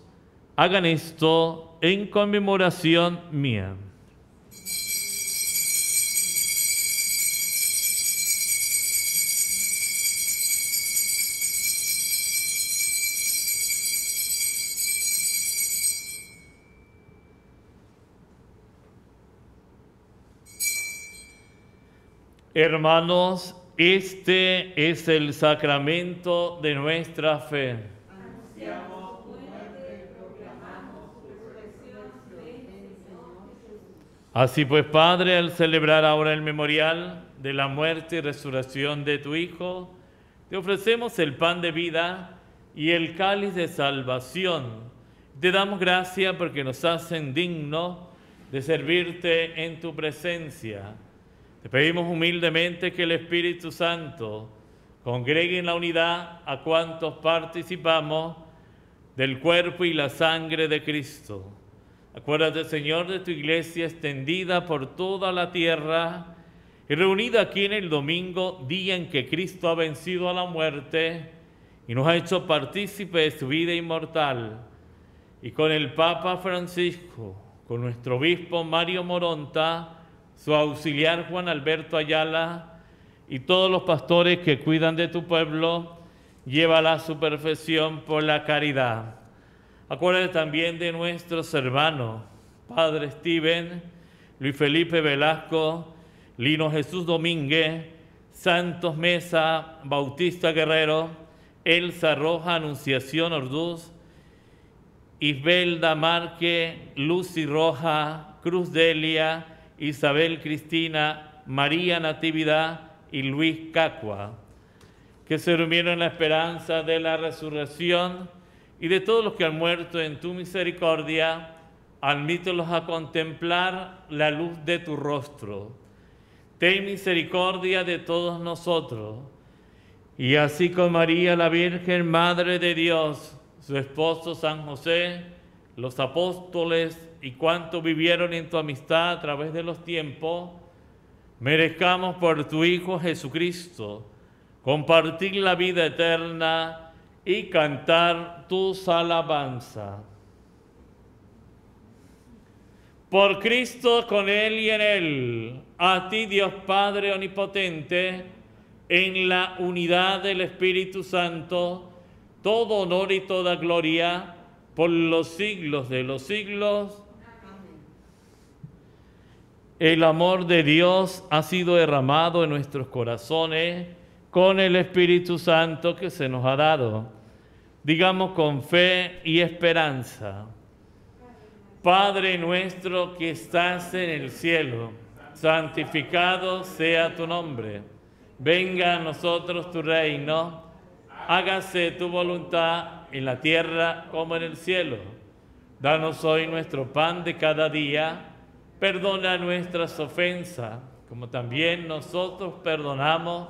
Speaker 3: Hagan esto en conmemoración mía. Hermanos, este es el sacramento de nuestra fe. Así pues, Padre, al celebrar ahora el memorial de la muerte y resurrección de tu Hijo, te ofrecemos el pan de vida y el cáliz de salvación. Te damos gracias porque nos hacen dignos de servirte en tu presencia. Te pedimos humildemente que el Espíritu Santo congregue en la unidad a cuantos participamos del cuerpo y la sangre de Cristo Acuérdate, Señor, de tu iglesia extendida por toda la tierra y reunida aquí en el domingo, día en que Cristo ha vencido a la muerte y nos ha hecho partícipe de su vida inmortal. Y con el Papa Francisco, con nuestro obispo Mario Moronta, su auxiliar Juan Alberto Ayala y todos los pastores que cuidan de tu pueblo, lleva a su perfección por la caridad. Acuérdate también de nuestros hermanos, Padre Steven, Luis Felipe Velasco, Lino Jesús Domínguez, Santos Mesa, Bautista Guerrero, Elsa Roja, Anunciación Orduz, Isbelda Marque, Lucy Roja, Cruz Delia, Isabel Cristina, María Natividad y Luis Cacua, que se reunieron en la esperanza de la resurrección y de todos los que han muerto en tu misericordia, admítelos a contemplar la luz de tu rostro. Ten misericordia de todos nosotros. Y así como María la Virgen, Madre de Dios, su esposo San José, los apóstoles y cuantos vivieron en tu amistad a través de los tiempos, merezcamos por tu Hijo Jesucristo compartir la vida eterna y cantar tus alabanzas. Por Cristo, con Él y en Él, a ti Dios Padre onipotente, en la unidad del Espíritu Santo, todo honor y toda gloria por los siglos de los siglos. El amor de Dios ha sido derramado en nuestros corazones con el Espíritu Santo que se nos ha dado. Digamos con fe y esperanza. Padre nuestro que estás en el cielo, santificado sea tu nombre. Venga a nosotros tu reino. Hágase tu voluntad en la tierra como en el cielo. Danos hoy nuestro pan de cada día. Perdona nuestras ofensas, como también nosotros perdonamos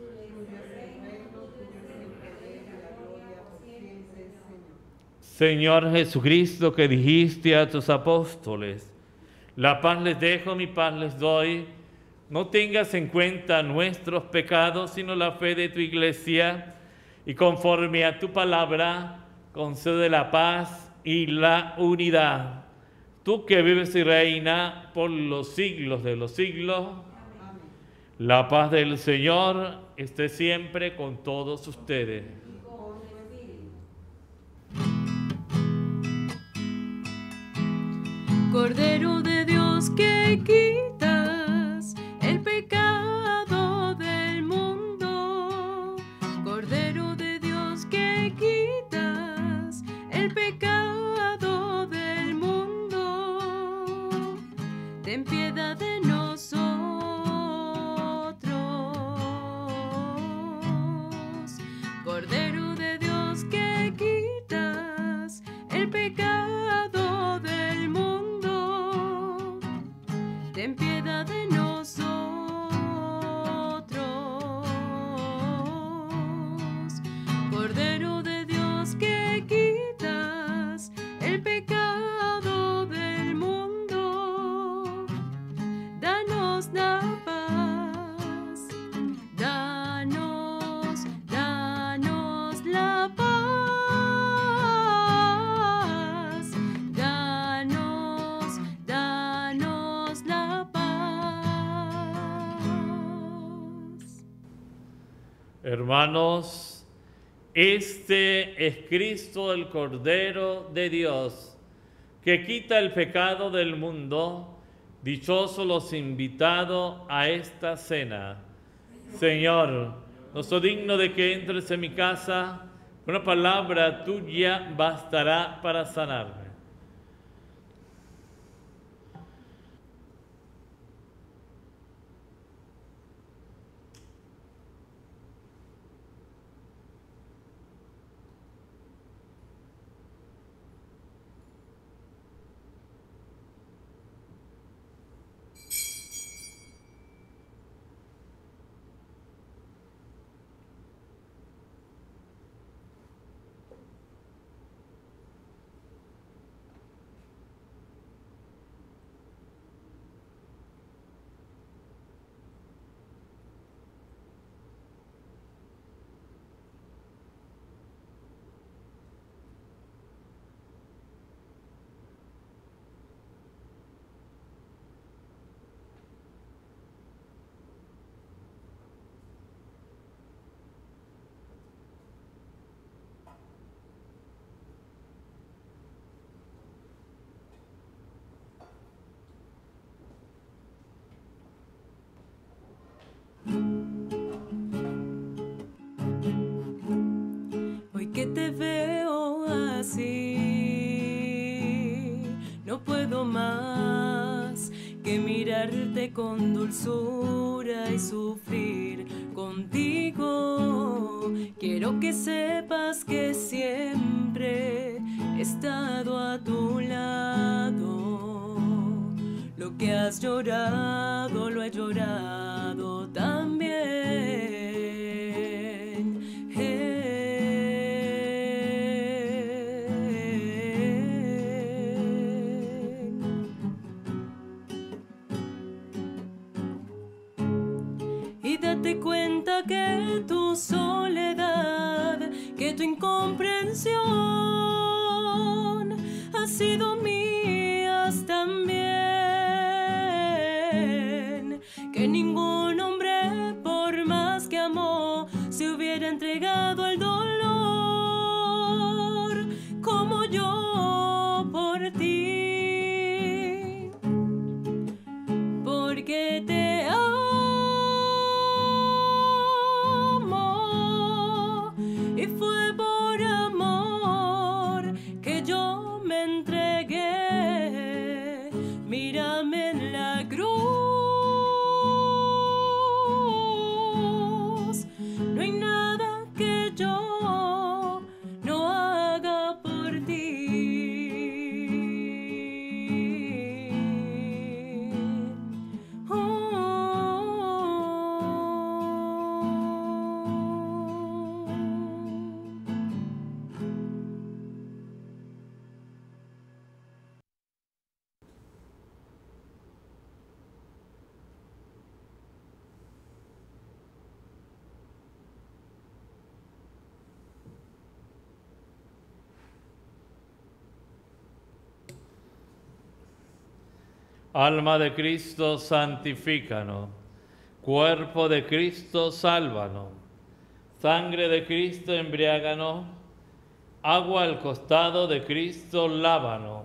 Speaker 3: Señor Jesucristo, que dijiste a tus apóstoles, la paz les dejo, mi paz les doy. No tengas en cuenta nuestros pecados, sino la fe de tu iglesia. Y conforme a tu palabra, concede la paz y la unidad. Tú que vives y reina por los siglos de los siglos. La paz del Señor esté siempre con todos ustedes.
Speaker 1: Cordero de Dios que
Speaker 3: Este es Cristo el Cordero de Dios, que quita el pecado del mundo. dichoso los invitados a esta cena. Señor, no soy digno de que entres en mi casa. Una palabra tuya bastará para sanarme.
Speaker 1: te veo así. No puedo más que mirarte con dulzura y sufrir contigo. Quiero que sepas que siempre he estado a tu lado. Lo que has llorado lo he llorado
Speaker 3: Alma de Cristo, santifícanos. Cuerpo de Cristo, sálvanos. Sangre de Cristo, embriáganos. Agua al costado de Cristo, lávanos.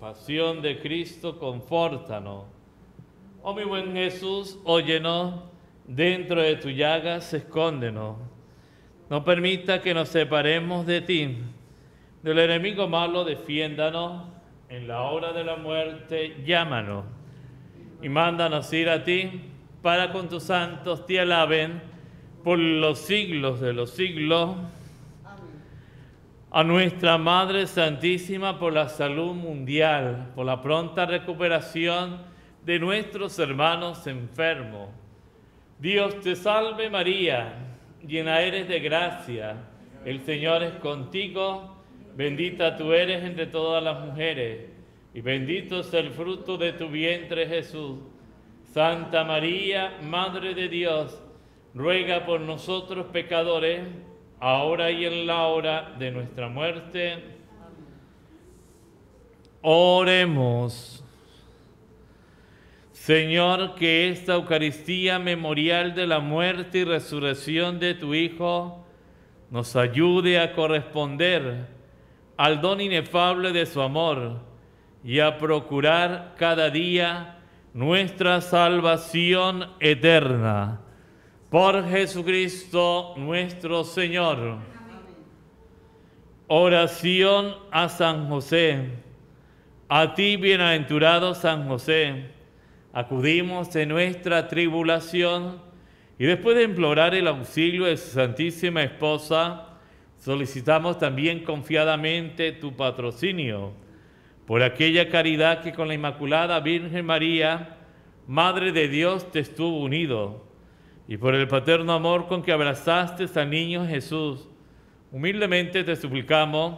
Speaker 3: Pasión de Cristo, confórtanos. Oh mi buen Jesús, óyenos. Dentro de tu llagas, escóndenos. No permita que nos separemos de ti. Del enemigo malo, defiéndanos en la hora de la muerte, llámanos y mándanos ir a ti para con tus santos te alaben por los siglos de los siglos. A nuestra Madre Santísima por la salud mundial, por la pronta recuperación de nuestros hermanos enfermos. Dios te salve María, llena eres de gracia, el Señor es contigo Bendita tú eres entre todas las mujeres, y bendito es el fruto de tu vientre Jesús. Santa María, Madre de Dios, ruega por nosotros pecadores, ahora y en la hora de nuestra muerte. Oremos. Señor, que esta Eucaristía memorial de la muerte y resurrección de tu Hijo nos ayude a corresponder al don inefable de su amor y a procurar cada día nuestra salvación eterna. Por Jesucristo nuestro Señor. Oración a San José. A ti, bienaventurado San José, acudimos en nuestra tribulación y después de implorar el auxilio de su Santísima Esposa, Solicitamos también confiadamente tu patrocinio por aquella caridad que con la Inmaculada Virgen María, Madre de Dios, te estuvo unido, y por el paterno amor con que abrazaste al niño Jesús. Humildemente te suplicamos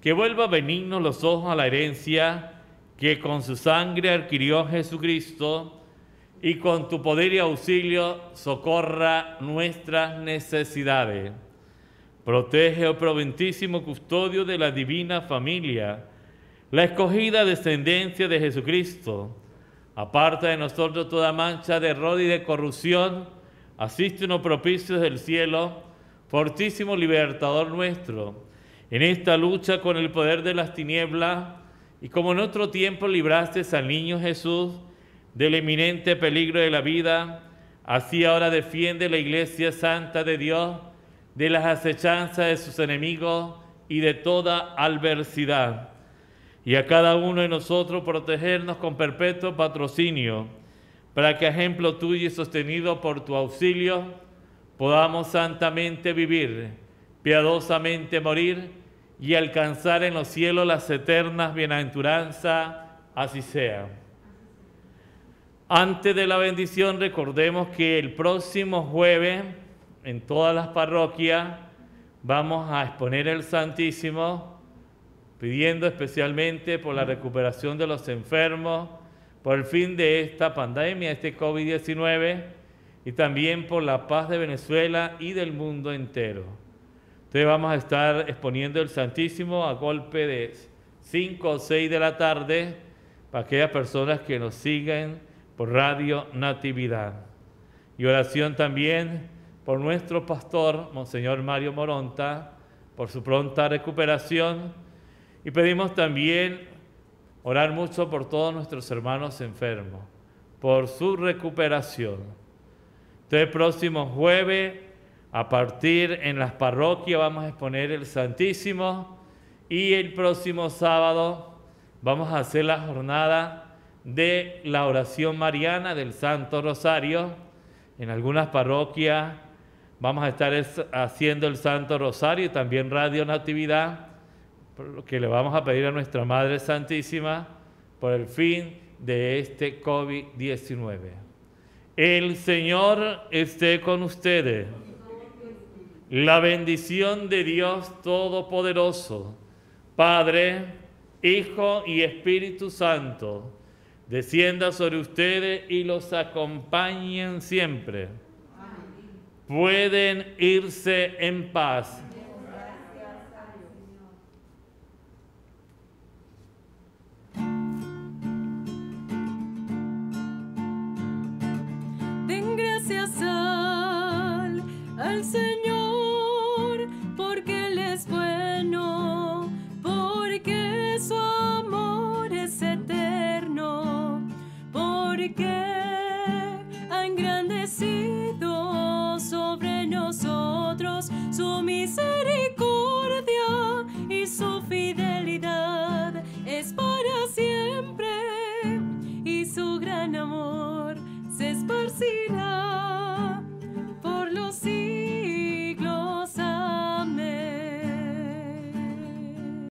Speaker 3: que vuelva benignos los ojos a la herencia que con su sangre adquirió Jesucristo y con tu poder y auxilio socorra nuestras necesidades Protege, oh proventísimo custodio de la divina familia, la escogida descendencia de Jesucristo. Aparta de nosotros toda mancha de error y de corrupción. asiste nos propicios del cielo, fortísimo libertador nuestro. En esta lucha con el poder de las tinieblas, y como en otro tiempo libraste al niño Jesús del eminente peligro de la vida, así ahora defiende la iglesia santa de Dios de las acechanzas de sus enemigos y de toda adversidad. Y a cada uno de nosotros protegernos con perpetuo patrocinio, para que ejemplo tuyo y sostenido por tu auxilio, podamos santamente vivir, piadosamente morir y alcanzar en los cielos las eternas bienaventuranzas, así sea. Antes de la bendición recordemos que el próximo jueves en todas las parroquias vamos a exponer el Santísimo, pidiendo especialmente por la recuperación de los enfermos, por el fin de esta pandemia, este COVID-19, y también por la paz de Venezuela y del mundo entero. Entonces vamos a estar exponiendo el Santísimo a golpe de 5 o 6 de la tarde para aquellas personas que nos siguen por Radio Natividad. Y oración también por nuestro pastor, Monseñor Mario Moronta, por su pronta recuperación y pedimos también orar mucho por todos nuestros hermanos enfermos, por su recuperación. Entonces, el próximo jueves, a partir en las parroquias, vamos a exponer el Santísimo y el próximo sábado vamos a hacer la jornada de la oración mariana del Santo Rosario en algunas parroquias Vamos a estar haciendo el Santo Rosario y también Radio Natividad, que le vamos a pedir a nuestra Madre Santísima por el fin de este COVID-19. El Señor esté con ustedes. La bendición de Dios Todopoderoso, Padre, Hijo y Espíritu Santo, descienda sobre ustedes y los acompañen siempre pueden irse en paz.
Speaker 1: Den gracias al, al Señor. Su misericordia y su fidelidad es para siempre y su gran amor se esparcirá.